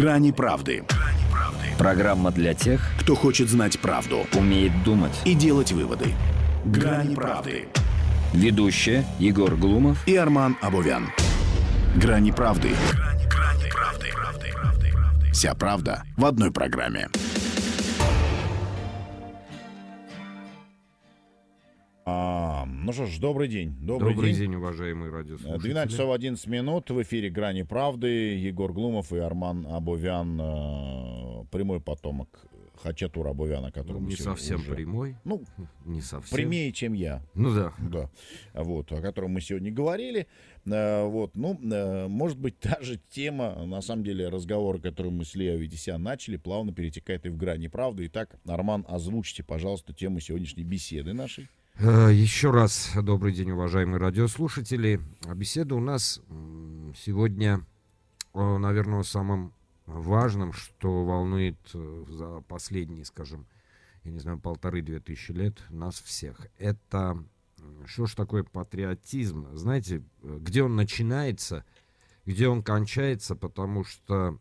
«Грани правды». Программа для тех, кто хочет знать правду, умеет думать и делать выводы. «Грани правды». Ведущие Егор Глумов и Арман Абовян. «Грани правды». Грани, грани правды. Вся правда в одной программе. А, ну что ж, добрый день. Добрый, добрый день. день, уважаемые радиослушатели. 12 часов 11 минут. В эфире «Грани правды». Егор Глумов и Арман Абовян, э, прямой потомок Хачатур Абовяна, который ну, не совсем уже... прямой. Ну, не совсем. Прямее, чем я. Ну да. Да. Вот, о котором мы сегодня говорили. Э, вот, ну, э, может быть, та же тема, на самом деле, разговора, который мы с Лео Ведесян начали, плавно перетекает и в грани правды. Итак, Арман, озвучьте, пожалуйста, тему сегодняшней беседы нашей. Э, еще раз добрый день, уважаемые радиослушатели. Беседа у нас сегодня, э, наверное, самым важным, что волнует э, за последние, скажем, я не знаю, полторы-две тысячи лет нас всех. Это что ж такое патриотизм? Знаете, где он начинается, где он кончается, потому что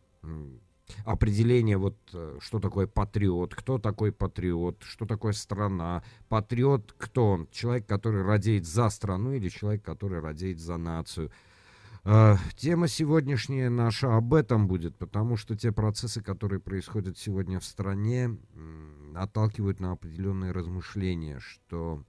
определение, вот э, что такое патриот, кто такой патриот, что такое страна. Патриот кто он? Человек, который радеет за страну или человек, который радеет за нацию. А, тема сегодняшняя наша об этом будет, потому что те процессы, которые происходят сегодня в стране, отталкивают на определенные размышления, что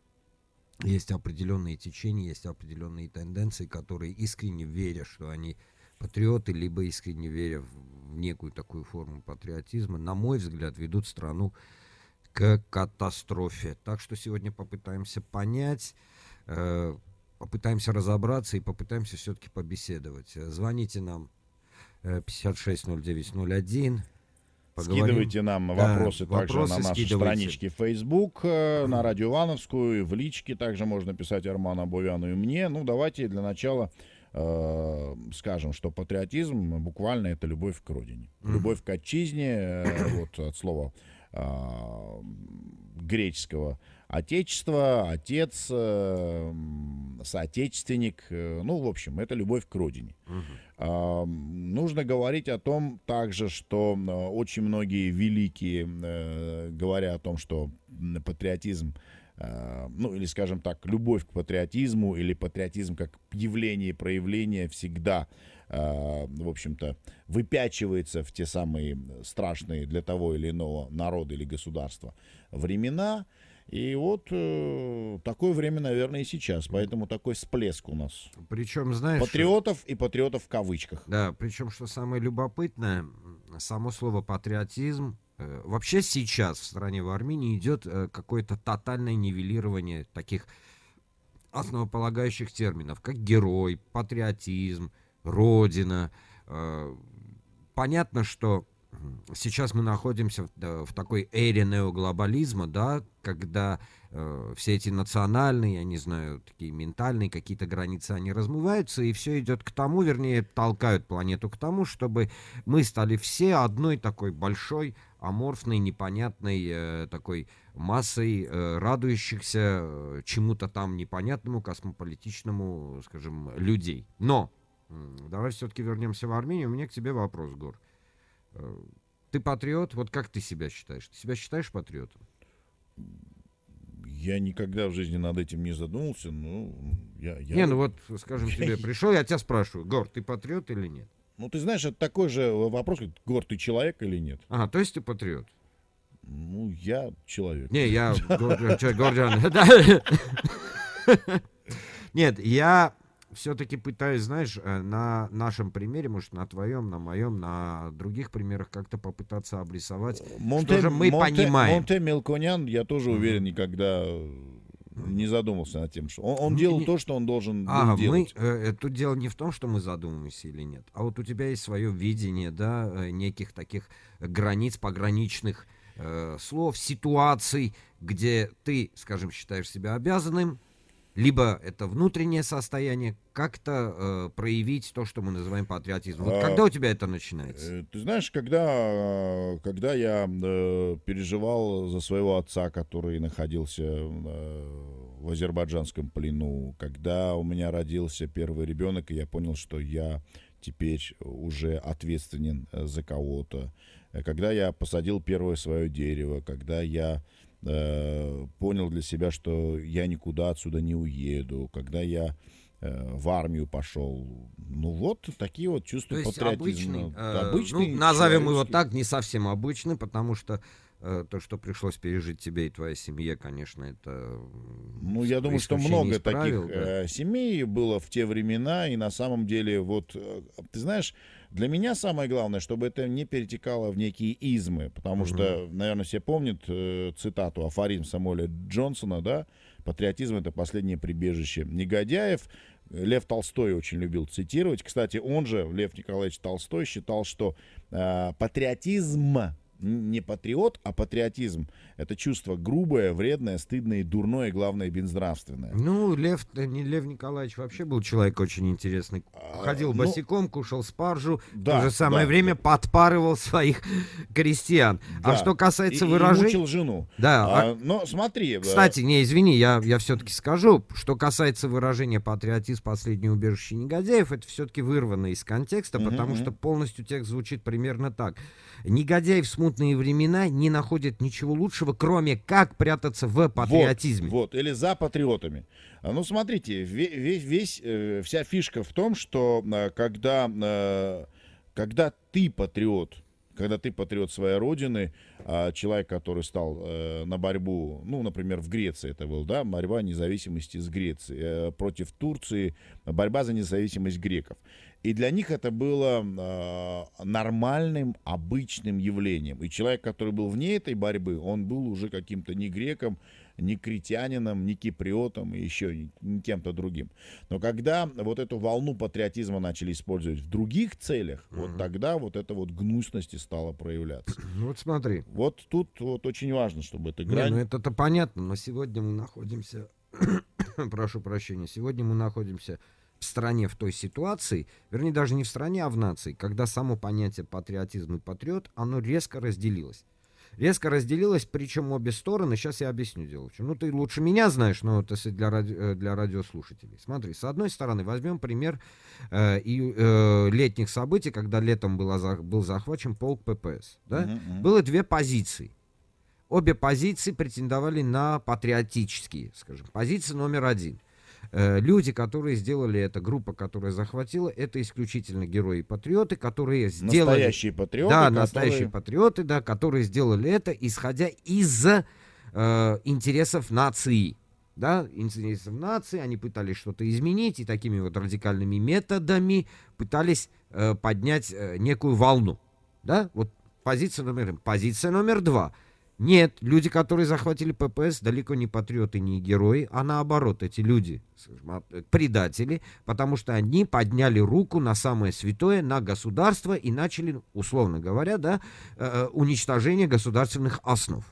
есть определенные течения, есть определенные тенденции, которые искренне верят, что они патриоты, либо искренне верят в некую такую форму патриотизма, на мой взгляд, ведут страну к катастрофе. Так что сегодня попытаемся понять, э, попытаемся разобраться и попытаемся все-таки побеседовать. Звоните нам 560901. Э, Поговорим. Скидывайте нам да, вопросы также вопросы на нашей страничке Facebook, э, на радио Ивановскую, в личке также можно писать Арману Абувяну и мне. Ну, давайте для начала Э, скажем, что патриотизм буквально это любовь к родине, любовь к отчизне, э, вот от слова э, греческого отечества, отец, соотечественник, ну, в общем, это любовь к родине. нужно говорить о том также, что очень многие великие, э, говоря о том, что патриотизм Э, ну или, скажем так, любовь к патриотизму или патриотизм как явление проявление всегда, э, в общем-то, выпячивается в те самые страшные для того или иного народа или государства времена. И вот э, такое время, наверное, и сейчас. Поэтому такой всплеск у нас. Причем, знаешь... Патриотов что... и патриотов в кавычках. Да, причем, что самое любопытное, само слово патриотизм Э, вообще сейчас в стране в Армении идет э, какое-то тотальное нивелирование таких основополагающих терминов, как герой, патриотизм, родина. Э, понятно, что сейчас мы находимся в, такой эре неоглобализма, да, когда все эти национальные, я не знаю, такие ментальные какие-то границы, они размываются, и все идет к тому, вернее, толкают планету к тому, чтобы мы стали все одной такой большой аморфной, непонятной э, такой массой э, радующихся э, чему-то там непонятному, космополитичному, скажем, людей. Но давай все-таки вернемся в Армению. У меня к тебе вопрос, Гор. Ты патриот? Вот как ты себя считаешь? Ты себя считаешь патриотом? Я никогда в жизни над этим не задумывался, но я... я... Не, ну вот, скажем тебе, пришел, я тебя спрашиваю, Гор, ты патриот или нет? Ну, ты знаешь, это такой же э, вопрос, как Гор, ты человек или нет? Ага, то есть ты патриот? Ну, я человек. Не, я Горджан. Нет, я все-таки пытаюсь, знаешь, э, на нашем примере, может, на твоем, на моем, на других примерах как-то попытаться обрисовать, Монте, что же мы Монте, понимаем. Монте Мелконян, я тоже уверен, никогда э, не задумался над тем, что он, он ну, делал не, то, что он должен а, был Мы, э, э, тут дело не в том, что мы задумываемся или нет, а вот у тебя есть свое видение, да, э, неких таких границ, пограничных э, слов, ситуаций, где ты, скажем, считаешь себя обязанным либо это внутреннее состояние, как-то э, проявить то, что мы называем патриотизмом. Вот а, когда у тебя это начинается? Э, ты знаешь, когда, э, когда я э, переживал за своего отца, который находился э, в азербайджанском плену, когда у меня родился первый ребенок, и я понял, что я теперь уже ответственен э, за кого-то, когда я посадил первое свое дерево, когда я Э, понял для себя, что я никуда отсюда не уеду, когда я э, в армию пошел. Ну вот такие вот чувства То есть патриотизма. Обычный, э, обычный ну, назовем его так, не совсем обычный, потому что то, что пришлось пережить тебе и твоей семье, конечно, это... Ну, я думаю, что много исправил, таких да? семей было в те времена, и на самом деле, вот, ты знаешь, для меня самое главное, чтобы это не перетекало в некие измы, потому угу. что, наверное, все помнят э, цитату афоризм Самуэля Джонсона, да, патриотизм это последнее прибежище негодяев. Лев Толстой очень любил цитировать. Кстати, он же, Лев Николаевич Толстой, считал, что э, патриотизм не патриот, а патриотизм. Это чувство грубое, вредное, стыдное, дурное и, главное, безнравственное. Ну, Лев, э, не Лев Николаевич вообще был человек очень интересный. А, Ходил ну, босиком, ну, кушал спаржу, да, в то же самое да, время да. подпарывал своих крестьян. А да. А что касается и, выражений... И мучил жену. Да. А, а... Но смотри... Э, кстати, не, извини, я, я все-таки скажу, что касается выражения патриотизм, последнее убежище негодяев, это все-таки вырвано из контекста, потому что полностью текст звучит примерно так. Негодяй в смутные времена не находит ничего лучшего, кроме как прятаться в патриотизме. Вот, вот или за патриотами. А, ну, смотрите, весь, весь, э, вся фишка в том, что а, когда, а, когда ты патриот, когда ты патриот своей родины, человек, который стал э, на борьбу, ну, например, в Греции это был, да, борьба независимости с Греции э, против Турции, борьба за независимость греков. И для них это было э, нормальным, обычным явлением. И человек, который был вне этой борьбы, он был уже каким-то не греком, не критянином, не киприотом и еще не кем-то другим. Но когда вот эту волну патриотизма начали использовать в других целях, mm-hmm. вот тогда вот эта вот гнусность стала проявляться. Ну вот смотри. Вот тут вот очень важно, чтобы эта грань... Не, ну это-то понятно, но сегодня мы находимся... Прошу прощения, сегодня мы находимся в стране в той ситуации, вернее даже не в стране, а в нации, когда само понятие патриотизм и патриот, оно резко разделилось. Резко разделилось, причем обе стороны, сейчас я объясню дело в чем. Ну ты лучше меня знаешь, но это для, ради, э, для радиослушателей. Смотри, с одной стороны возьмем пример э, и, э, летних событий, когда летом было был захвачен полк ППС. Да? Mm-hmm. Было две позиции обе позиции претендовали на патриотические, скажем. Позиция номер один. Э, люди, которые сделали это, группа, которая захватила, это исключительно герои и патриоты, которые сделали... Настоящие патриоты. Да, которые... настоящие патриоты, да, которые сделали это, исходя из э, интересов нации. Да, интересов нации, они пытались что-то изменить и такими вот радикальными методами пытались э, поднять э, некую волну. Да, вот позиция номер, позиция номер два – нет, люди, которые захватили ППС, далеко не патриоты, не герои, а наоборот, эти люди а, предатели, потому что они подняли руку на самое святое, на государство и начали, условно говоря, да, э, э, уничтожение государственных основ.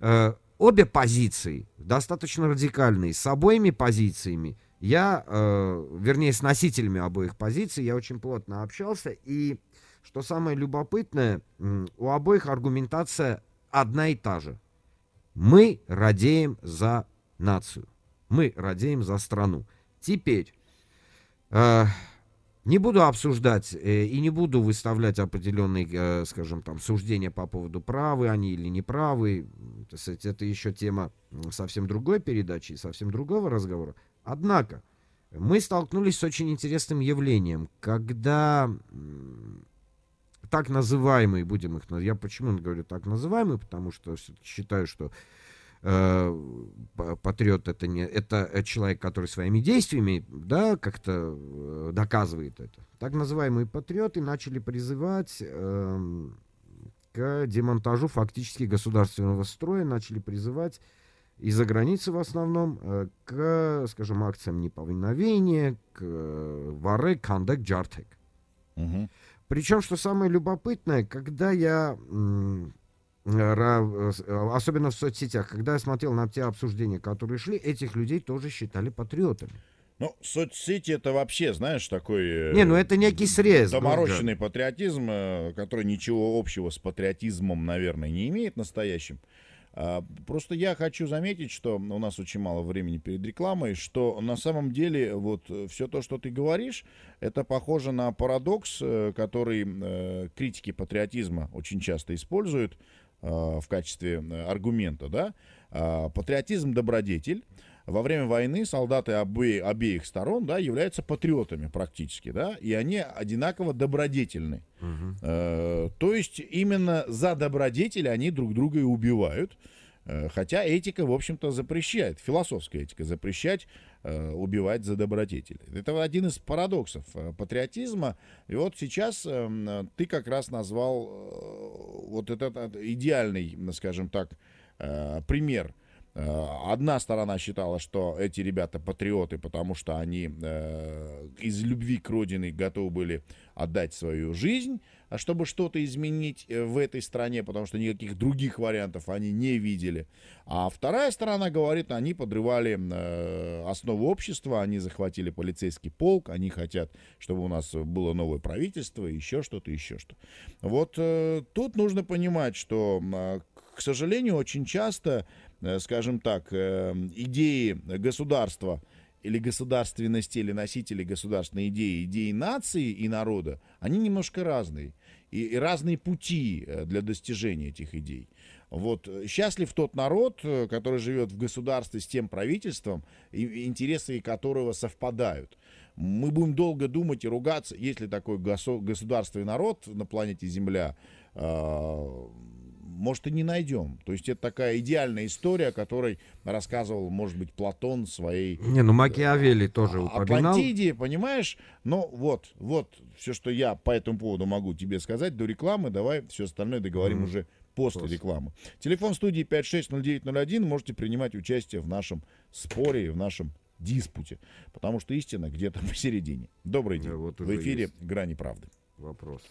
Э, обе позиции достаточно радикальные, с обоими позициями я, вернее, с носителями обоих позиций я очень плотно общался, и что самое любопытное, у обоих аргументация одна и та же. Мы радеем за нацию. Мы радеем за страну. Теперь э, не буду обсуждать э, и не буду выставлять определенные, э, скажем, там, суждения по поводу правы они или неправы. То это еще тема совсем другой передачи и совсем другого разговора. Однако мы столкнулись с очень интересным явлением, когда так называемые, будем их называть. Я почему говорю так называемые, потому что считаю, что э, патриот это не это э, человек, который своими действиями, да, как-то э, доказывает это. Так называемые патриоты начали призывать э, к демонтажу фактически государственного строя, начали призывать из-за границы в основном э, к, скажем, акциям неповиновения, к э, варе, кандек, джартек. Угу. Причем, что самое любопытное, когда я особенно в соцсетях, когда я смотрел на те обсуждения, которые шли, этих людей тоже считали патриотами. Ну, соцсети это вообще, знаешь, такой... Э, не, ну это некий срез. Доморощенный да. патриотизм, э, который ничего общего с патриотизмом, наверное, не имеет настоящим. А, просто я хочу заметить, что у нас очень мало времени перед рекламой, что на самом деле вот э, все то, что ты говоришь, это похоже на парадокс, э, который э, критики патриотизма очень часто используют а, в качестве аргумента, да, а, патриотизм добродетель, во время войны солдаты обе, обеих сторон, да, являются патриотами практически, да, и они одинаково добродетельны. Угу. Э, то есть именно за добродетели они друг друга и убивают. Э, хотя этика, в общем-то, запрещает, философская этика, запрещать э, убивать за добродетели. Это один из парадоксов э, патриотизма. И вот сейчас э, ты как раз назвал э, вот этот, этот идеальный, скажем так, э, пример – Э, одна сторона считала, что эти ребята патриоты, потому что они э, из любви к родине готовы были отдать свою жизнь, а чтобы что-то изменить э, в этой стране, потому что никаких других вариантов они не видели. А вторая сторона говорит, они подрывали основу общества, они захватили полицейский полк, они хотят, чтобы у нас было новое правительство, еще что-то, еще что. Вот тут нужно понимать, что, к сожалению, очень часто Э, скажем так, эм, идеи государства или государственности, или носители государственной идеи, идеи нации и народа, они немножко разные. И, и разные пути э, для достижения этих идей. Вот э, счастлив тот народ, который живет в государстве с тем правительством, и, интересы которого совпадают. Мы будем долго думать и ругаться, если такой государство и народ на планете Земля, а, может, и не найдем. То есть это такая идеальная история, о которой рассказывал, может быть, Платон своей... Не, ну Макиавелли тоже а, упоминал. Атлантиде, понимаешь? Но ну, вот, вот все, что я по этому поводу могу тебе сказать до рекламы. Давай все остальное договорим mm-hmm. уже после Просто. рекламы. Телефон студии 560901. Можете принимать участие в нашем споре и в нашем диспуте, потому что истина где-то посередине. Добрый день. Да, вот в эфире «Грани правды». Вопрос.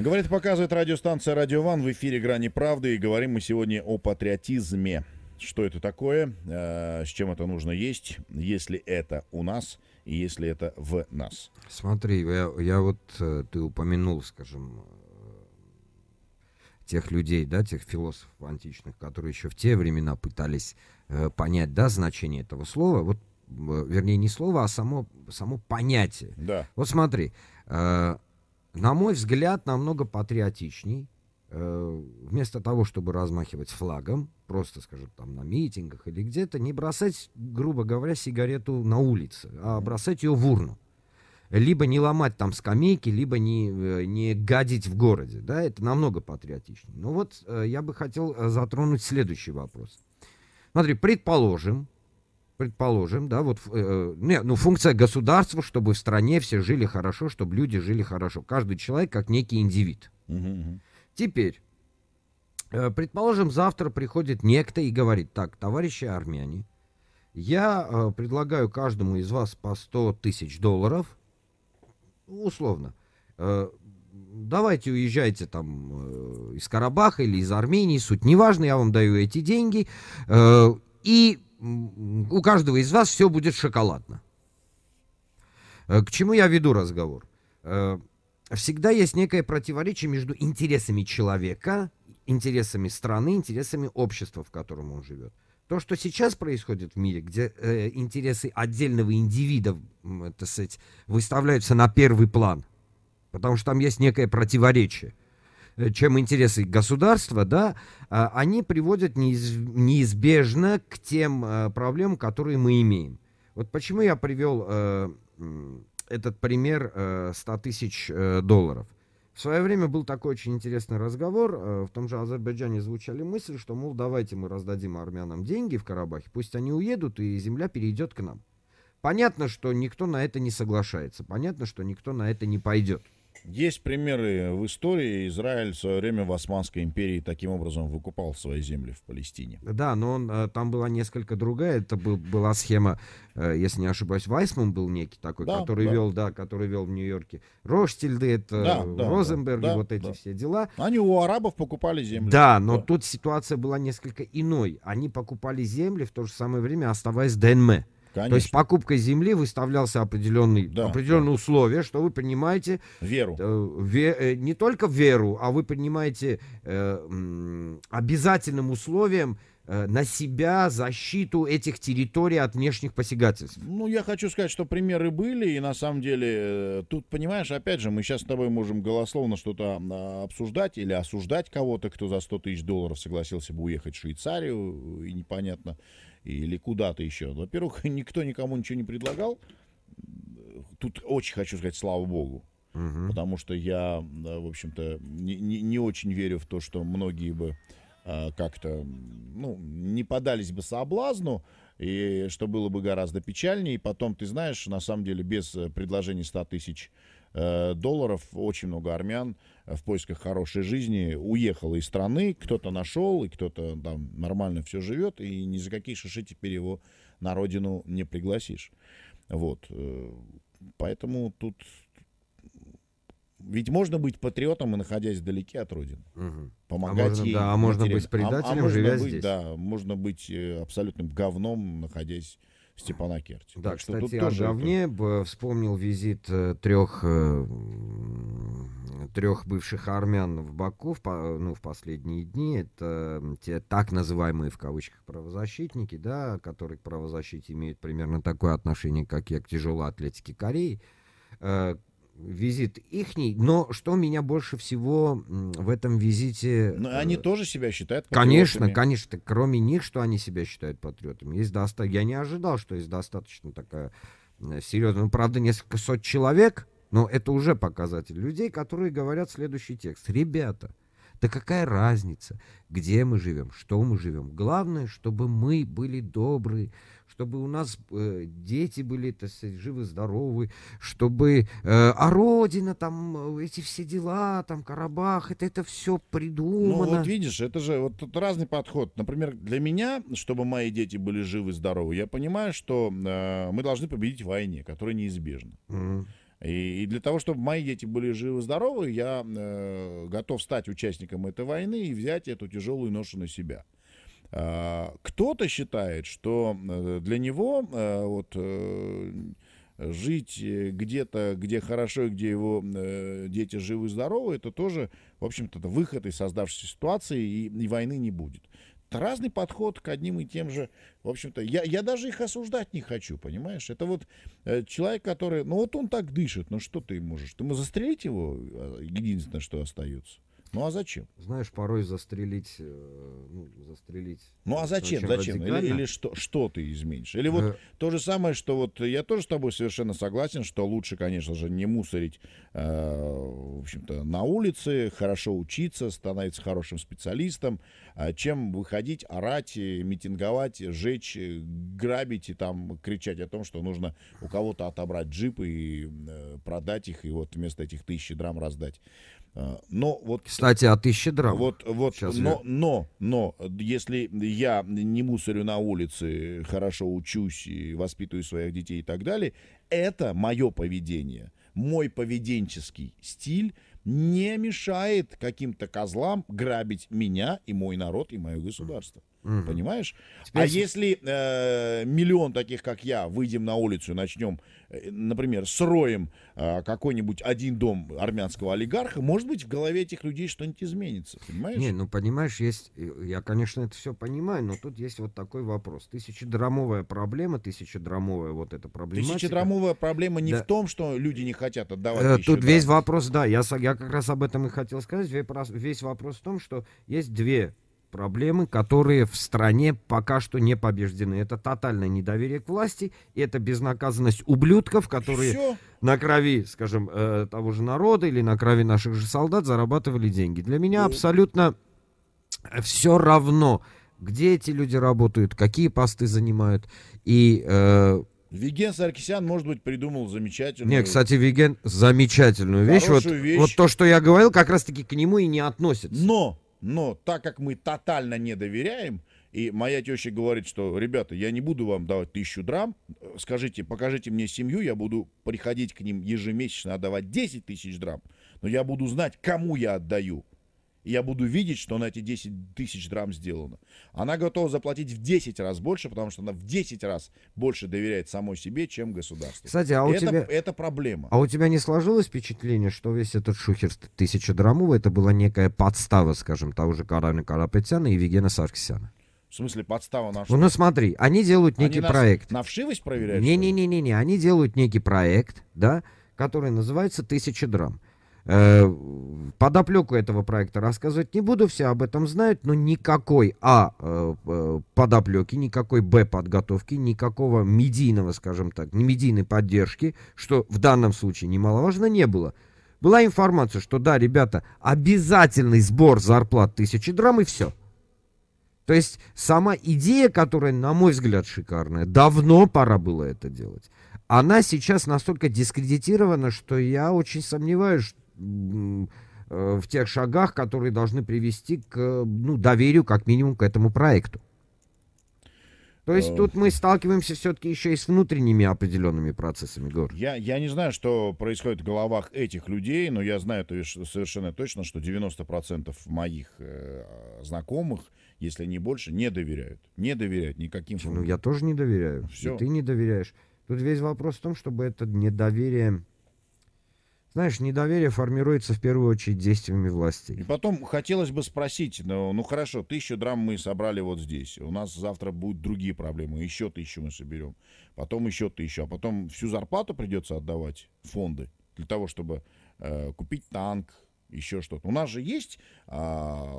Говорит, показывает радиостанция «Радио Ван» в эфире «Грани правды». И говорим мы сегодня о патриотизме. Что это такое, э, с чем это нужно есть, если это у нас и если это в нас. Смотри, я, я вот, э, ты упомянул, скажем, э, тех людей, да, тех философов античных, которые еще в те времена пытались э, понять, да, значение этого слова. Вот, э, вернее, не слово, а само, само понятие. Да. Вот смотри, э, на мой взгляд, намного патриотичней. Э, вместо того, чтобы размахивать флагом, просто, скажем, там на митингах или где-то, не бросать, грубо говоря, сигарету на улице, а бросать ее в урну. Либо не ломать там скамейки, либо не, э, не гадить в городе. Да, это намного патриотичнее. Но ну вот э, я бы хотел э, затронуть следующий вопрос. Смотри, предположим, предположим, да, вот, э, не, ну, функция государства, чтобы в стране все жили хорошо, чтобы люди жили хорошо. Каждый человек как некий индивид. Угу, угу. Теперь, э, предположим, завтра приходит некто и говорит, так, товарищи армяне, я э, предлагаю каждому из вас по 100 тысяч долларов, условно, э, давайте уезжайте там э, из Карабаха или из Армении, суть неважно, я вам даю эти деньги, э, и у каждого из вас все будет шоколадно. Э, к чему я веду разговор? Э, всегда есть некое противоречие между интересами человека, интересами страны, интересами общества, в котором он живет. То, что сейчас происходит в мире, где э, интересы отдельного индивида, это сказать, выставляются на первый план, потому что там есть некое противоречие – Э, чем интересы государства, да, а, они приводят неизбежно к тем э, проблемам, которые мы имеем. Вот почему я привел э, этот пример 100 тысяч долларов. В свое время был такой очень интересный разговор. В том же Азербайджане звучали мысли, что, мол, давайте мы раздадим армянам деньги в Карабахе, пусть они уедут, и земля перейдет к нам. Понятно, что никто на это не соглашается. Понятно, что никто на это не пойдет. Есть примеры в истории. Израиль в свое время в Османской империи таким образом выкупал свои земли в Палестине. Да, но он, э, там была несколько другая. Это был, была схема, э, если не ошибаюсь, Вайсман был некий такой, да, который да. вел, да, который вел в Нью-Йорке. Роштильды, это да, да, Розенберги, да, вот эти да. все дела. Они у арабов покупали земли. Да, но да. тут ситуация была несколько иной. Они покупали земли в то же самое время, оставаясь ДНМ. Конечно. То есть покупкой земли выставлялся определенный, да, определенные да. условия, что вы принимаете... Веру. Э, ве, э, не только веру, а вы принимаете э, обязательным условием э, на себя защиту этих территорий от внешних посягательств. Ну, я хочу сказать, что примеры были, и на самом деле э, тут, понимаешь, опять же, мы сейчас с тобой можем голословно что-то а, обсуждать или осуждать кого-то, кто за 100 тысяч долларов согласился бы уехать в Швейцарию, и непонятно, или куда-то еще. Во-первых, никто никому ничего не предлагал. Тут очень хочу сказать слава богу. Угу. Потому что я, в общем-то, не, не, не очень верю в то, что многие бы э, как-то ну, не подались бы соблазну, и что было бы гораздо печальнее. И потом, ты знаешь, на самом деле без э, предложений 100 тысяч Э, долларов, очень много армян э, в поисках хорошей жизни уехало из страны, кто-то нашел, и кто-то там нормально все живет, и ни за какие шиши теперь его на родину не пригласишь. Вот. Э, поэтому тут... Ведь можно быть патриотом и находясь вдалеке от родины. Угу. Помогать а можно, ей. Да, а можно быть а а предателем, а, а живя быть, здесь. Да, можно быть абсолютным говном, находясь Степана Керти. Да, так кстати, что тут о тоже говне это... вспомнил визит трех, э, трех э, бывших армян в Баку в, э, ну, в последние дни. Это те так называемые в кавычках правозащитники, да, которые к правозащите имеют примерно такое отношение, как я к тяжелой атлетике Кореи визит ихний, но что меня больше всего в этом визите... Но ну, э, они тоже себя считают патриотами. Конечно, конечно, кроме них, что они себя считают патриотами. Есть доста... Я не ожидал, что есть достаточно такая э, серьезная, ну, правда, несколько сот человек, но это уже показатель людей, которые говорят следующий текст. Ребята, да какая разница, где мы живем, что мы живем. Главное, чтобы мы были добры, чтобы у нас э, дети были так э, живы-здоровы, чтобы... Э, а Родина, там, э, эти все дела, там, Карабах, это, это все придумано. Ну, вот видишь, это же вот тут разный подход. Например, для меня, чтобы мои дети были живы-здоровы, я понимаю, что э, мы должны победить в войне, которая неизбежна. mm И, и для того, чтобы мои дети были живы-здоровы, я э, готов стать участником этой войны и взять эту тяжелую ношу на себя. А, кто-то считает, что э, для него э, вот, э, жить где-то, где хорошо, где его дети живы и здоровы, это тоже, в общем-то, выход из создавшейся ситуации, и, и войны не будет. Это разный подход к одним и тем же, в общем-то, я, я даже их осуждать не хочу, понимаешь? Это вот человек, который, ну вот он так дышит, ну что ты можешь? Ты можешь застрелить его, единственное, что остается. Ну а зачем? Знаешь, порой застрелить, э, ну, застрелить. Ну а зачем, зачем? Или, или что, что ты изменишь? Или вот э. то же самое, что вот я тоже с тобой совершенно согласен, что лучше, конечно же, не мусорить, э, в общем-то, на улице, хорошо учиться, становиться хорошим специалистом, э, чем выходить, орать, э, митинговать, жечь, грабить и там кричать о том, что нужно у кого-то отобрать джипы и э, продать их, и вот вместо этих тысячи драм раздать. А, но вот, Кстати, а ты щедра. Вот, вот, Сейчас но, я... но, но, если я не мусорю на улице, хорошо учусь и воспитываю своих детей и так далее, это мое поведение, мой поведенческий стиль не мешает каким-то козлам грабить меня и мой народ и мое государство. Угу. Понимаешь? Теперь... А если э, миллион таких, как я, выйдем на улицу и начнем, э, например, строим э, какой-нибудь один дом армянского олигарха, может быть, в голове этих людей что-нибудь изменится, понимаешь? Не, ну понимаешь, есть, э, я, конечно, это все понимаю, но тут есть вот такой вопрос. Тысячедрамовая проблема, тысячедрамовая вот эта проблема. Тысячедрамовая проблема не да. в том, что люди не хотят отдавать э, Тут весь вопрос, да, я, я как раз об этом и хотел сказать, весь вопрос в том, что есть две проблемы, которые в стране пока что не побеждены. Это тотальное недоверие к власти, это безнаказанность ублюдков, которые Все. на крови, скажем, э, того же народа или на крови наших же солдат зарабатывали деньги. Для меня ну. абсолютно все равно, где эти люди работают, какие посты занимают и э, Виген Саркисян, может быть, придумал замечательную... Нет, кстати, Виген замечательную вещь. Вот, вещь. вот то, что я говорил, как раз-таки к нему и не относится. Но но так как мы тотально не доверяем, и моя теща говорит, что, ребята, я не буду вам давать тысячу драм, скажите, покажите мне семью, я буду приходить к ним ежемесячно отдавать 10 тысяч драм, но я буду знать, кому я отдаю я буду видеть, что на эти 10 тысяч драм сделано. Она готова заплатить в 10 раз больше, потому что она в 10 раз больше доверяет самой себе, чем государству. Кстати, а у это, тебя... это проблема. А у тебя не сложилось впечатление, что весь этот шухер тысячедрамовый, это была некая подстава, скажем, того же Карана Карапетяна и Вегена Саркисяна? В смысле, подстава на ну, что? Ну, смотри, они делают некий они проект. На вшивость проверяют? Не-не-не-не, они делают некий проект, да, который называется «Тысяча драм». Э, подоплеку этого проекта рассказывать не буду, все об этом знают, но никакой А э, э, подоплеки, никакой Б подготовки, никакого медийного, скажем так, не медийной поддержки, что в данном случае немаловажно, не было. Была информация, что да, ребята, обязательный сбор зарплат тысячи драм и все. То есть сама идея, которая, на мой взгляд, шикарная, давно пора было это делать она сейчас настолько дискредитирована, что я очень сомневаюсь, Э, в тех шагах, которые должны привести к э, ну, доверию, как минимум, к этому проекту. То есть э, тут мы сталкиваемся все-таки еще и с внутренними определенными процессами, Гор. Я, я не знаю, что происходит в головах этих людей, но я знаю то, совершенно точно, что 90% моих э, знакомых, если не больше, не доверяют. Не доверяют никаким... Ну, я тоже не доверяю. Все. И ты не доверяешь. Тут весь вопрос в том, чтобы это недоверие знаешь, недоверие формируется в первую очередь действиями властей. И потом хотелось бы спросить, ну, ну хорошо, тысячу драм мы собрали вот здесь. У нас завтра будут другие проблемы, еще тысячу мы соберем, потом еще тысячу, а потом всю зарплату придется отдавать фонды для того, чтобы э, купить танк, еще что-то. У нас же есть а,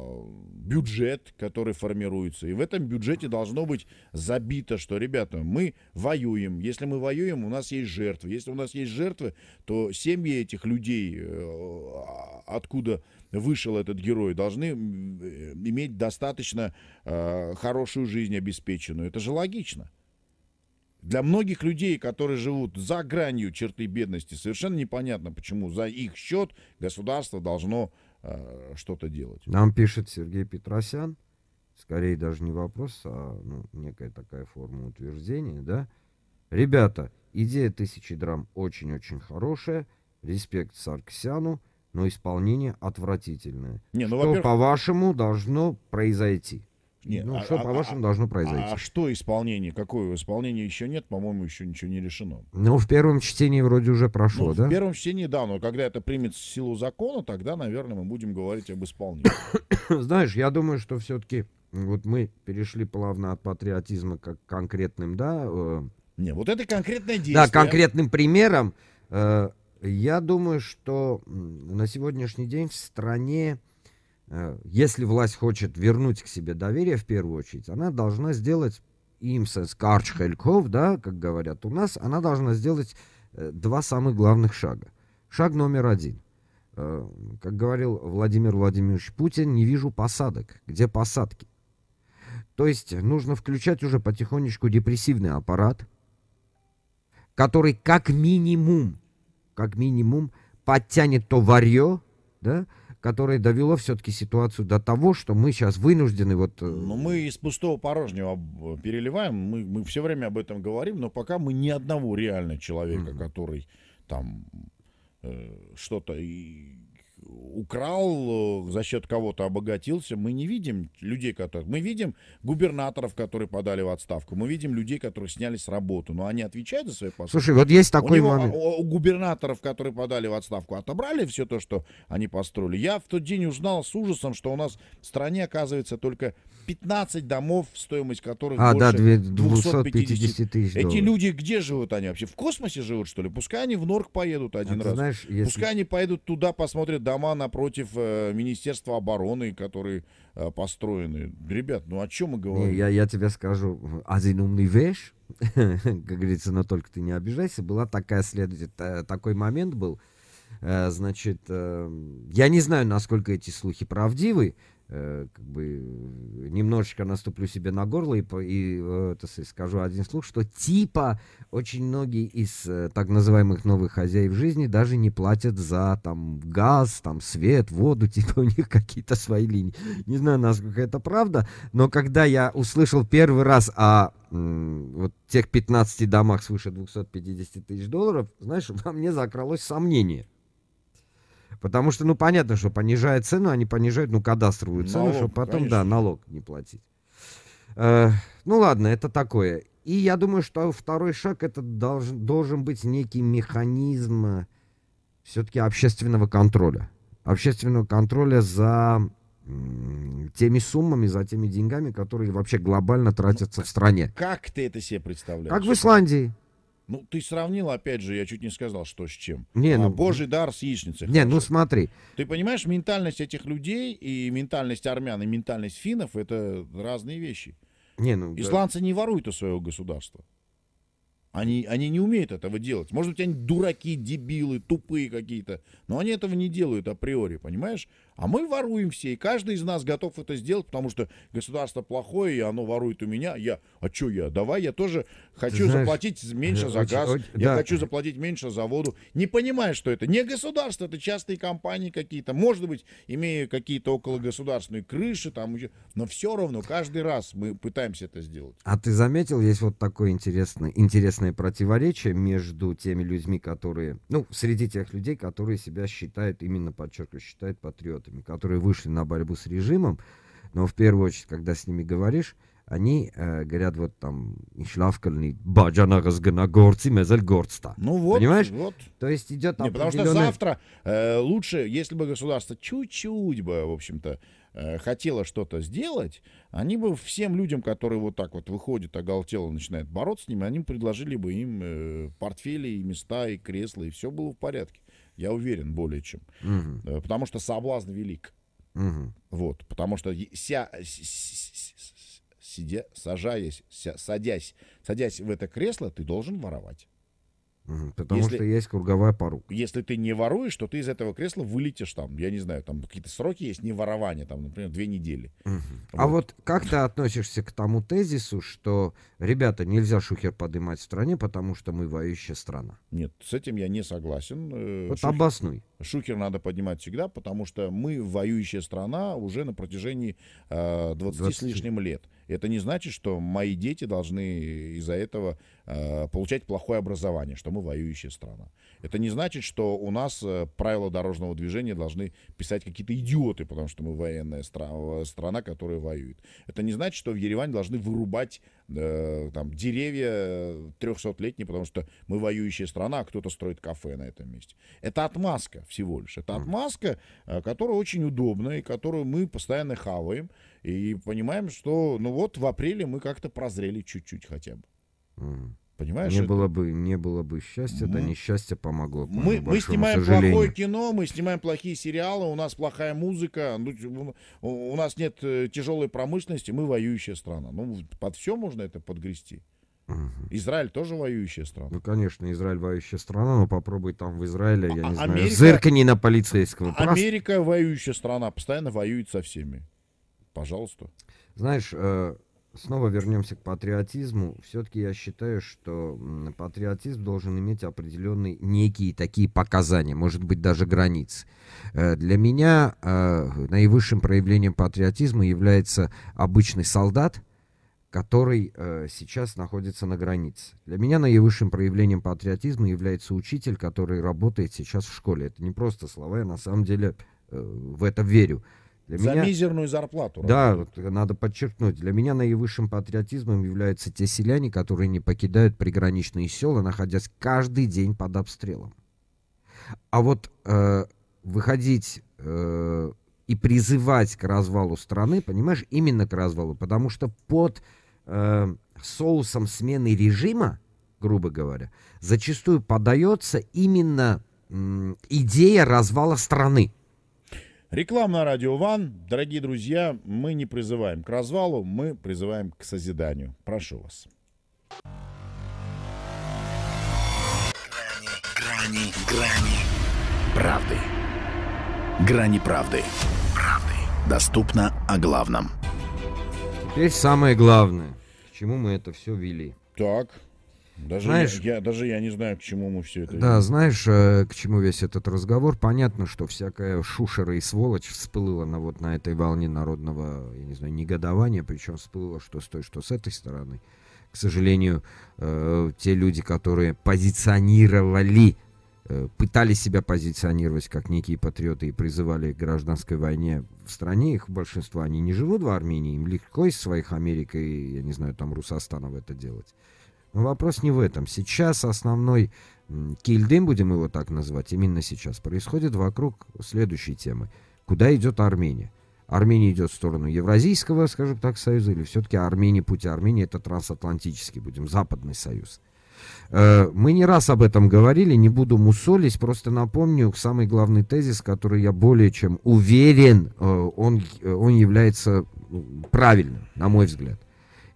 бюджет, который формируется, и в этом бюджете должно быть забито, что, ребята, мы воюем. Если мы воюем, у нас есть жертвы. Если у нас есть жертвы, то семьи этих людей, э, а, откуда вышел этот герой, должны э, иметь достаточно а, хорошую жизнь обеспеченную. Это же логично. Для многих людей, которые живут за гранью черты бедности, совершенно непонятно, почему за их счет государство должно э, что-то делать. Нам пишет Сергей Петросян, скорее даже не вопрос, а ну, некая такая форма утверждения, да? Ребята, идея тысячи драм очень-очень хорошая, респект Сарксяну, но исполнение отвратительное. Не, ну, Что, по-вашему, должно произойти? Нет, ну, а, что, а, по-вашему, а, должно произойти? А что исполнение? Какое исполнение еще нет? По-моему, еще ничего не решено. Ну, в первом чтении вроде уже прошло, ну, да? В первом чтении, да, но когда это примет силу закона, тогда, наверное, мы будем говорить об исполнении. Знаешь, я думаю, что все-таки вот мы перешли плавно от патриотизма к конкретным, да? Э, не, вот это конкретное действие. Да, конкретным примером. Э, я думаю, что на сегодняшний день в стране Э, если власть хочет вернуть к себе доверие в первую очередь, она должна сделать им со Скарчхельков, да, как говорят у нас, она должна сделать э, два самых главных шага. Шаг номер один. Э, как говорил Владимир Владимирович Путин, не вижу посадок. Где посадки? То есть нужно включать уже потихонечку депрессивный аппарат, который как минимум, как минимум подтянет то варье, да, которое довело все-таки ситуацию до того, что мы сейчас вынуждены вот... Э, но ну, мы из пустого порожнего э, переливаем, мы, мы все время об этом говорим, но пока мы ни одного реального человека, mm-hmm. который там э, что-то и украл, э, за счет кого-то обогатился. Мы не видим людей, которые... Мы видим губернаторов, которые подали в отставку. Мы видим людей, которые снялись с работы. Но они отвечают за свои поступки. Слушай, вот есть такой у него, момент. У губернаторов, которые подали в отставку, отобрали все то, что они построили. Я в тот день узнал с ужасом, что у нас в стране, оказывается, только 15 домов, стоимость которых а, больше да, 250, 250 тысяч долларов. Эти люди где живут они вообще? В космосе живут, что ли? Пускай они в Норк поедут один а раз. Знаешь, если... Пускай они поедут туда, посмотрят дома напротив э, Министерства обороны, которые э, построены. Ребят, ну о чем мы говорим? Не, я, я тебе скажу, один умный вещь, как говорится, но только ты не обижайся, была такая следует, э, такой момент был, э, значит, э, я не знаю, насколько эти слухи правдивы, Э, как бы немножечко наступлю себе на горло и, и это, скажу один слух, что типа очень многие из э, так называемых новых хозяев жизни даже не платят за там газ, там свет, воду, типа у них какие-то свои линии. Не знаю, насколько это правда, но когда я услышал первый раз о вот тех 15 домах свыше 250 тысяч долларов, знаешь, во мне закралось сомнение. Потому что, ну, понятно, что понижая цену, они понижают, ну, кадастровую цену, налог, чтобы потом, конечно. да, налог не платить. Э, ну, ладно, это такое. И я думаю, что второй шаг это должен, должен быть некий механизм э, все-таки общественного контроля. Общественного контроля за теми суммами, за теми деньгами, которые вообще глобально тратятся ну, в стране. Как ты это себе представляешь? Как в Исландии. Ну, ты сравнил, опять же, я чуть не сказал, что с чем. Не, а, ну, Божий дар с яичницей. Не, ну, хорошо. ну смотри. Ты понимаешь, ментальность этих людей и ментальность армян, и ментальность финнов — это разные вещи. Не, ну, Исландцы да. не воруют у своего государства. Они, они не умеют этого делать. Может быть, они дураки, дебилы, тупые какие-то, но они этого не делают априори, понимаешь? А мы воруем все, и каждый из нас готов это сделать, потому что государство плохое, и оно ворует у меня. Я, а что я? Давай, я тоже хочу Знаешь, заплатить меньше э, за газ, очень, очень, я да. хочу заплатить меньше за воду. Не понимая, что это не государство, это частные компании какие-то. Может быть, имея какие-то около государственные крыши, там, но все равно каждый раз мы пытаемся это сделать. А ты заметил, есть вот такое интересное, интересное противоречие между теми людьми, которые, ну, среди тех людей, которые себя считают, именно подчеркиваю, считают патриотами работниками, которые вышли на борьбу с режимом, но в первую очередь, когда с ними говоришь, они э, говорят вот там «Ишлавкальный баджана мезель мезальгорцта». Ну вот, Понимаешь? вот. То есть идет Не, определенная... Потому что завтра э, лучше, если бы государство чуть-чуть бы, в общем-то, э, хотело что-то сделать, они бы всем людям, которые вот так вот выходят, оголтело начинают бороться с ними, они предложили бы им э, портфели и места, и кресла, и все было в порядке. Я уверен более чем. Угу. Потому что соблазн велик. Угу. Вот, потому что ся, сидя, сажаясь, ся, садясь, садясь в это кресло, ты должен воровать потому если, что есть круговая порука. Если ты не воруешь, то ты из этого кресла вылетишь там, я не знаю, там какие-то сроки есть, не ворование, там, например, две недели. Угу. Вот. А вот как ты относишься к тому тезису, что, ребята, нельзя шухер поднимать в стране, потому что мы воюющая страна? Нет, с этим я не согласен. Э, вот шухер, обоснуй. Шухер надо поднимать всегда, потому что мы воюющая страна уже на протяжении э, 20, 20 с лишним лет. Это не значит, что мои дети должны из-за этого э, получать плохое образование, что мы воюющая страна. Это не значит, что у нас э, правила дорожного движения должны писать какие-то идиоты, потому что мы военная стра- страна, которая воюет. Это не значит, что в Ереване должны вырубать э, там, деревья 300-летние, потому что мы воюющая страна, а кто-то строит кафе на этом месте. Это отмазка всего лишь. Это отмазка, э, которая очень удобна и которую мы постоянно хаваем. И понимаем, что, ну вот, в апреле мы как-то прозрели чуть-чуть хотя бы. Mm. Понимаешь? Не это... было бы, не было бы счастья, мы... да ну. несчастье помогло. Мы, мы снимаем сожалению. плохое кино, мы снимаем плохие сериалы, у нас плохая музыка, ну, у нас нет э, тяжелой промышленности, мы воюющая страна. Ну, под все можно это подгрести. Израиль тоже воюющая страна. Ну, конечно, Израиль воюющая страна, но попробуй там в Израиле, я а, не а Америка... знаю, зыркни на полицейского. Америка воюющая страна, постоянно воюет со всеми. Пожалуйста. Знаешь, э, снова вернемся к патриотизму. Все-таки я считаю, что патриотизм должен иметь определенные некие такие показания, может быть, даже границы. Э, для меня э, наивысшим проявлением патриотизма является обычный солдат, который э, сейчас находится на границе. Для меня наивысшим проявлением патриотизма является учитель, который работает сейчас в школе. Это не просто слова, я на самом деле э, в это верю. Для За меня... мизерную зарплату. Да, вот, надо подчеркнуть. Для меня наивысшим патриотизмом являются те селяне, которые не покидают приграничные села, находясь каждый день под обстрелом. А вот э, выходить э, и призывать к развалу страны, понимаешь, именно к развалу, потому что под э, соусом смены режима, грубо говоря, зачастую подается именно э, идея развала страны. Реклама на радио Ван. Дорогие друзья, мы не призываем к развалу, мы призываем к созиданию. Прошу вас. Грани, грани, грани. Правды. Грани правды. Правды. Доступно о главном. Теперь самое главное, к чему мы это все вели. Так. Даже знаешь, я, я, даже я не знаю, к чему мы все это... Да, знаешь, э, к чему весь этот разговор? Понятно, что всякая шушера и сволочь всплыла на, вот на этой волне народного, я не знаю, негодования, причем всплыло что с той, что с этой стороны. К сожалению, э, те люди, которые позиционировали, э, пытались себя позиционировать как некие патриоты и призывали к гражданской войне в стране, их большинство, они не живут в Армении, им легко из своих Америки я не знаю, там, Русостанов это делать. Но вопрос не в этом. Сейчас основной кильдым, будем его так назвать, именно сейчас, происходит вокруг следующей темы. Куда идет Армения? Армения идет в сторону Евразийского, скажем так, союза, или все-таки Армения, путь Армении, это трансатлантический, будем, западный союз. Э, мы не раз об этом говорили, не буду мусолить, просто напомню самый главный тезис, который я более чем уверен, э, он, э, он является правильным, на мой взгляд.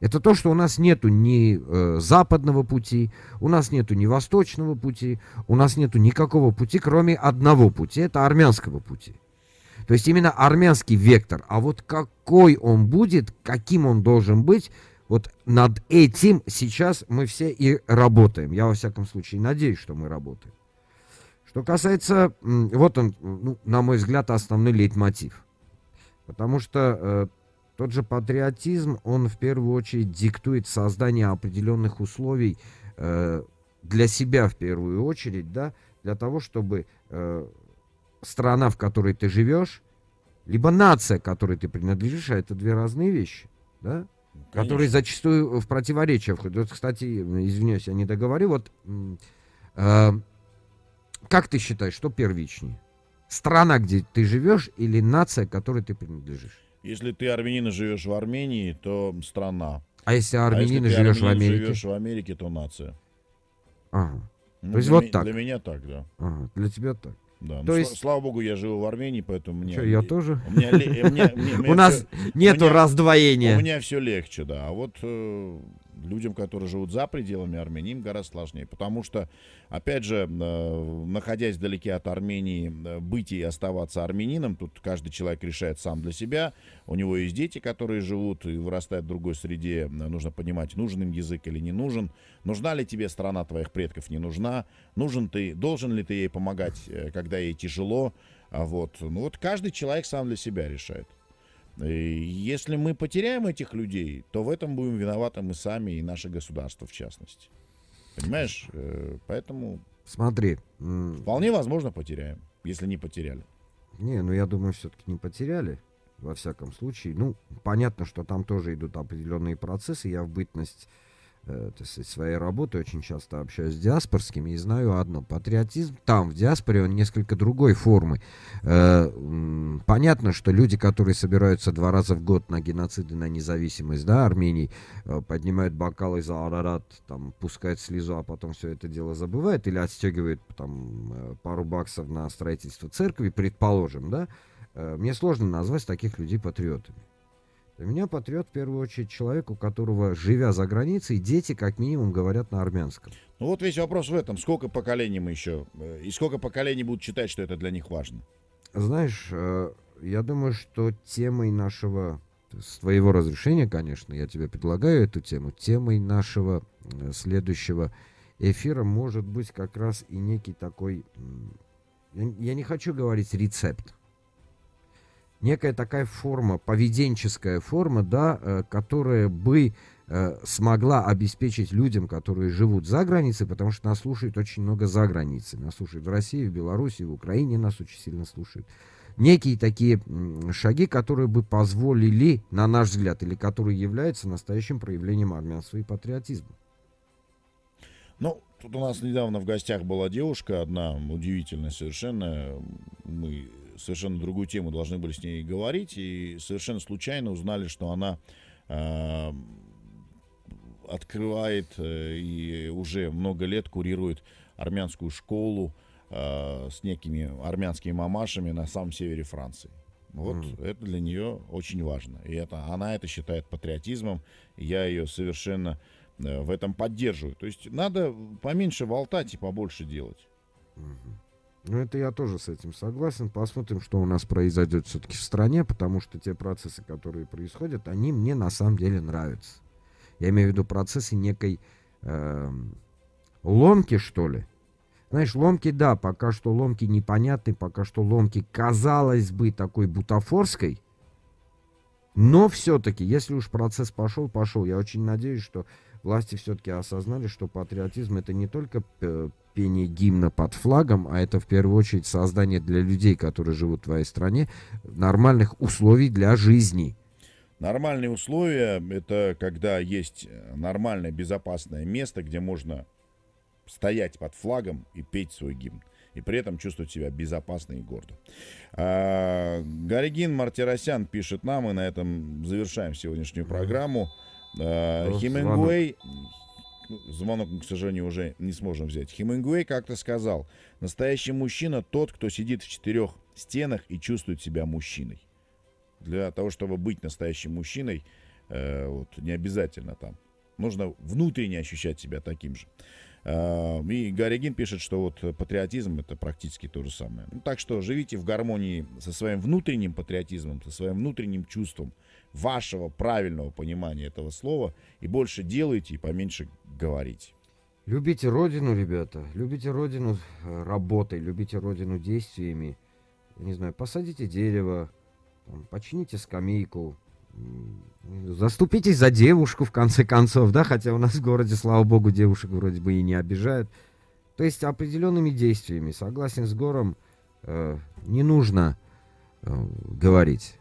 Это то, что у нас нету ни э, западного пути, у нас нету ни восточного пути, у нас нету никакого пути, кроме одного пути, это армянского пути. То есть именно армянский вектор. А вот какой он будет, каким он должен быть, вот над этим сейчас мы все и работаем. Я, во всяком случае, надеюсь, что мы работаем. Что касается, вот он, ну, на мой взгляд, основной лейтмотив. Потому что э, тот же патриотизм, он в первую очередь диктует создание определенных условий э, для себя в первую очередь, да, для того, чтобы э, страна, в которой ты живешь, либо нация, которой ты принадлежишь, а это две разные вещи, да, Конечно. которые зачастую в противоречие входят. Вот, кстати, извиняюсь, я не договорю, вот э, как ты считаешь, что первичнее? Страна, где ты живешь, или нация, которой ты принадлежишь? Если ты армянин и живешь в Армении, то страна. А если а армянин а и живешь в Америке? живешь в Америке, то нация. Ага. Ну, то есть вот так. Для меня так, да. Ага, для тебя так. Да. Ну, то ну, есть... слава богу, я живу в Армении, поэтому мне... Что, я тоже? У, нас нету раздвоения. У меня все легче, да. А вот э, людям, которые живут за пределами Армении, им гораздо сложнее. Потому что, опять же, э, находясь вдалеке от Армении, э, быть и оставаться армянином, тут каждый человек решает сам для себя. У него есть дети, которые живут и вырастают в другой среде. Нужно понимать, нужен им язык или не нужен. Нужна ли тебе страна твоих предков, не нужна. Нужен ты, должен ли ты ей помогать, э, когда ей тяжело. А вот, ну вот каждый человек сам для себя решает. Э, если мы потеряем этих людей, то в этом будем виноваты мы сами и наше государство в частности. Понимаешь? Э, поэтому... Смотри. Вполне возможно потеряем, если не потеряли. Не, ну я думаю, все-таки не потеряли. Во всяком случае. Ну, понятно, что там тоже идут определенные процессы. Я в бытность Э, так сказать, своей работы очень часто общаюсь с диаспорскими и знаю одно. Патриотизм там, в диаспоре, он несколько другой формы. Э, понятно, что люди, которые собираются два раза в год на геноциды, на независимость да, Армении, э, поднимают бокалы за Арарат, там, пускают слезу, а потом все это дело забывают или отстегивают там, пару баксов на строительство церкви, предположим, да, мне сложно назвать таких людей патриотами меня патриот в первую очередь человек, у которого, живя за границей, дети как минимум говорят на армянском. Ну вот весь вопрос в этом. Сколько поколений мы еще... Э, и сколько поколений будут считать, что это для них важно? Знаешь, э, я думаю, что темой нашего... С твоего разрешения, конечно, я тебе предлагаю эту тему. Темой нашего э, следующего эфира может быть как раз и некий такой... Я не хочу говорить рецепт, некая такая форма, поведенческая форма, да, э, которая бы э, смогла обеспечить людям, которые живут за границей, потому что нас слушают очень много за границей. Нас слушают в России, в Беларуси, в Украине нас очень сильно слушают. Некие такие шаги, которые бы позволили, на наш взгляд, или которые являются настоящим проявлением армянства и патриотизма. Ну, тут у нас недавно в гостях была девушка одна, удивительная совершенно. Мы совершенно другую тему должны были с ней говорить, и совершенно случайно узнали, что она э, открывает э, и уже много лет курирует армянскую школу э, с некими армянскими мамашами на самом севере Франции. Вот mm. это для нее очень важно. И это, она это считает патриотизмом. Я ее совершенно э, в этом поддерживаю. То есть надо поменьше болтать и побольше делать. Mm-hmm. Ну, это я тоже с этим согласен. Посмотрим, что у нас произойдет все-таки в стране, потому что те процессы, которые происходят, они мне на самом деле нравятся. Я имею в виду процессы некой э, ломки, что ли. Знаешь, ломки, да, пока что ломки непонятны, пока что ломки, казалось бы, такой бутафорской, но все-таки, если уж процесс пошел, пошел. Я очень надеюсь, что власти все-таки осознали, что патриотизм это не только э, пение гимна под флагом, а это в первую очередь создание для людей, которые живут в твоей стране, нормальных условий для жизни. Нормальные условия – это когда есть нормальное безопасное место, где можно стоять под флагом и петь свой гимн и при этом чувствовать себя безопасно и гордо. А, Горегин Мартиросян пишет нам, и на этом завершаем сегодняшнюю программу. А, Хемингуэй... Звонок к сожалению, уже не сможем взять. Хемингуэй как-то сказал, настоящий мужчина тот, кто сидит в четырех стенах и чувствует себя мужчиной. Для того, чтобы быть настоящим мужчиной, э, вот, не обязательно там. Нужно внутренне ощущать себя таким же. Эм, и Гарри пишет, что вот патриотизм это практически то же самое. Ну, так что живите в гармонии со своим внутренним патриотизмом, со своим внутренним чувством вашего правильного понимания этого слова и больше делайте и поменьше говорите. Любите родину, ребята. Любите родину э, работой, любите родину действиями. Не знаю, посадите дерево, там, почините скамейку, заступитесь за девушку, в конце концов, да, хотя у нас в городе, слава богу, девушек вроде бы и не обижают. То есть определенными действиями, согласен с Гором, э, не нужно э, говорить.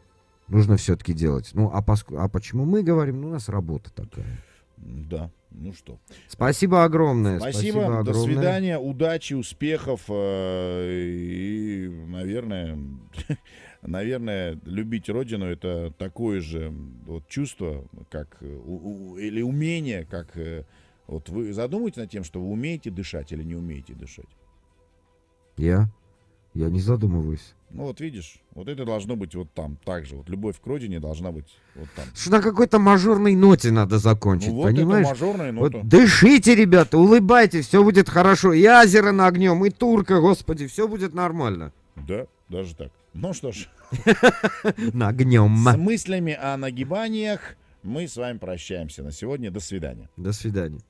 Нужно все-таки делать. Ну, а, поск... а почему мы говорим? Ну, у нас работа такая. Да, ну что. Спасибо огромное. Спасибо, спасибо огромное. до свидания, удачи, успехов э, и, наверное, наверное, любить родину это такое же вот чувство, как э, или умение, как э, вот вы задумайтесь над тем, что вы умеете дышать или не умеете дышать. Я? Я не задумываюсь. Ну вот видишь, вот это должно быть вот там также. Вот любовь к родине должна быть вот там. Что на какой-то мажорной ноте надо закончить, ну, вот понимаешь? мажорная нота. Вот дышите, ребята, улыбайтесь, все будет хорошо. И озеро на огнем, и турка, господи, все будет нормально. Да, даже так. Ну что ж. На огнем. С мыслями о нагибаниях мы с вами прощаемся на сегодня. До свидания. До свидания.